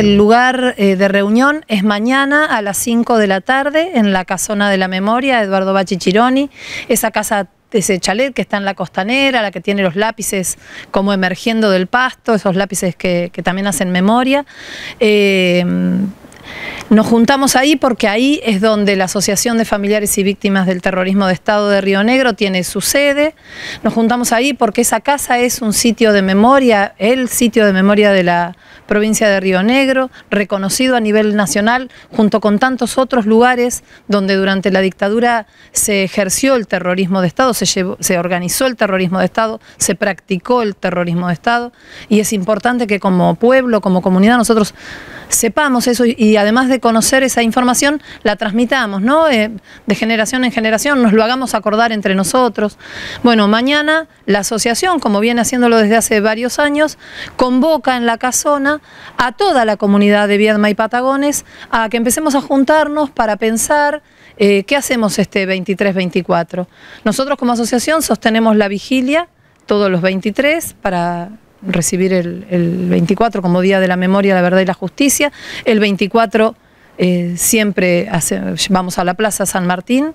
el este lugar eh, de reunión es mañana a las 5 de la tarde en la Casona de la Memoria, Eduardo Bachichironi, esa casa ese chalet que está en la costanera, la que tiene los lápices como emergiendo del pasto, esos lápices que, también hacen memoria. Em, nos juntamos ahí porque ahí es donde la Asociación de Familiares y Víctimas del Terrorismo de Estado de Río Negro tiene su sede. Nos juntamos ahí porque esa casa es un sitio de memoria, el sitio de memoria de la provincia de Río Negro, reconocido a nivel nacional, junto con tantos otros lugares donde durante la dictadura se ejerció el terrorismo de Estado, se, llevó, se organizó el terrorismo de Estado, se practicó el terrorismo de Estado, y es importante que como pueblo, como comunidad, nosotros sepamos eso y además de conocer esa información, la transmitamos, ¿no? Eh, de generación en generación, nos lo hagamos acordar entre nosotros. Bueno, mañana la asociación, como viene haciéndolo desde hace varios años, convoca en la casona a toda la comunidad de Viedma y Patagones a que empecemos a juntarnos para pensar eh, qué hacemos este 23-24. Nosotros como asociación sostenemos la vigilia todos los 23 para recibir el, 24 como Día de la Memoria, la Verdad y la Justicia. El 24 eh, siempre vamos a la Plaza San Martín.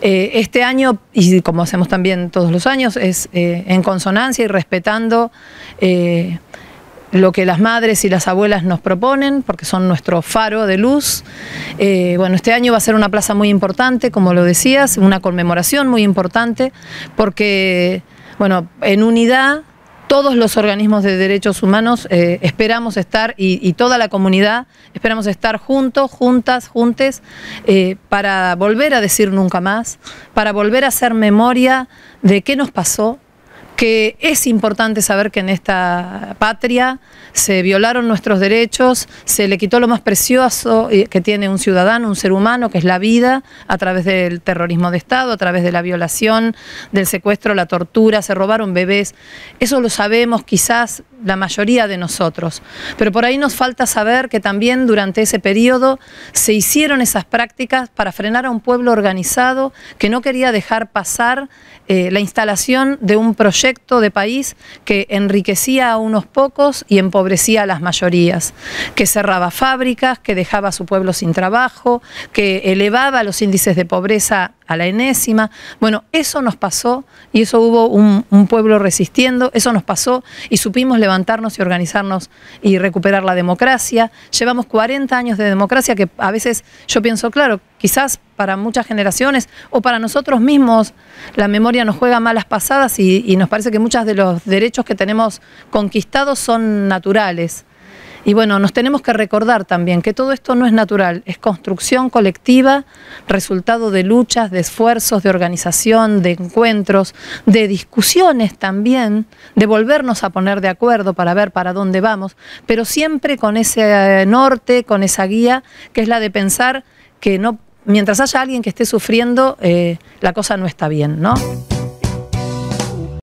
Eh, este año, y como hacemos también todos los años, es eh, en consonancia y respetando lo que las madres y las abuelas nos proponen, porque son nuestro faro de luz. bueno, este año va a ser una plaza muy importante, como lo decías, una conmemoración muy importante, porque, bueno, en unidad todos los organismos de derechos humanos eh, esperamos estar y, toda la comunidad esperamos estar juntos, juntas, juntes, eh, para volver a decir nunca más, para volver a hacer memoria de qué nos pasó, que es importante saber que en esta patria se violaron nuestros derechos, se le quitó lo más precioso eh, que tiene un ciudadano, un ser humano, que es la vida, a través del terrorismo de Estado, a través de la violación, del secuestro, la tortura, se robaron bebés. Eso lo sabemos quizás la mayoría de nosotros, pero por ahí nos falta saber que también durante ese periodo se hicieron esas prácticas para frenar a un pueblo organizado que no quería dejar pasar eh, la instalación de un proyecto de país que enriquecía a unos pocos y empobrecía a las mayorías, que cerraba fábricas, que dejaba a su pueblo sin trabajo, que elevaba los índices de pobreza a la enésima. Bueno, eso nos pasó y eso hubo un, pueblo resistiendo, eso nos pasó y supimos levantarnos y organizarnos y recuperar la democracia. Llevamos 40 años de democracia que a veces yo pienso, claro, quizás para muchas generaciones o para nosotros mismos la memoria nos juega malas pasadas y, y nos parece que muchos de los derechos que tenemos conquistados son naturales. Y bueno, nos tenemos que recordar también que todo esto no es natural, es construcción colectiva, resultado de luchas, de esfuerzos, de organización, de encuentros, de discusiones también, de volvernos a poner de acuerdo para ver para dónde vamos, pero siempre con ese eh, norte, con esa guía, que es la de pensar que no, mientras haya alguien que esté sufriendo, eh, la cosa no está bien, ¿no?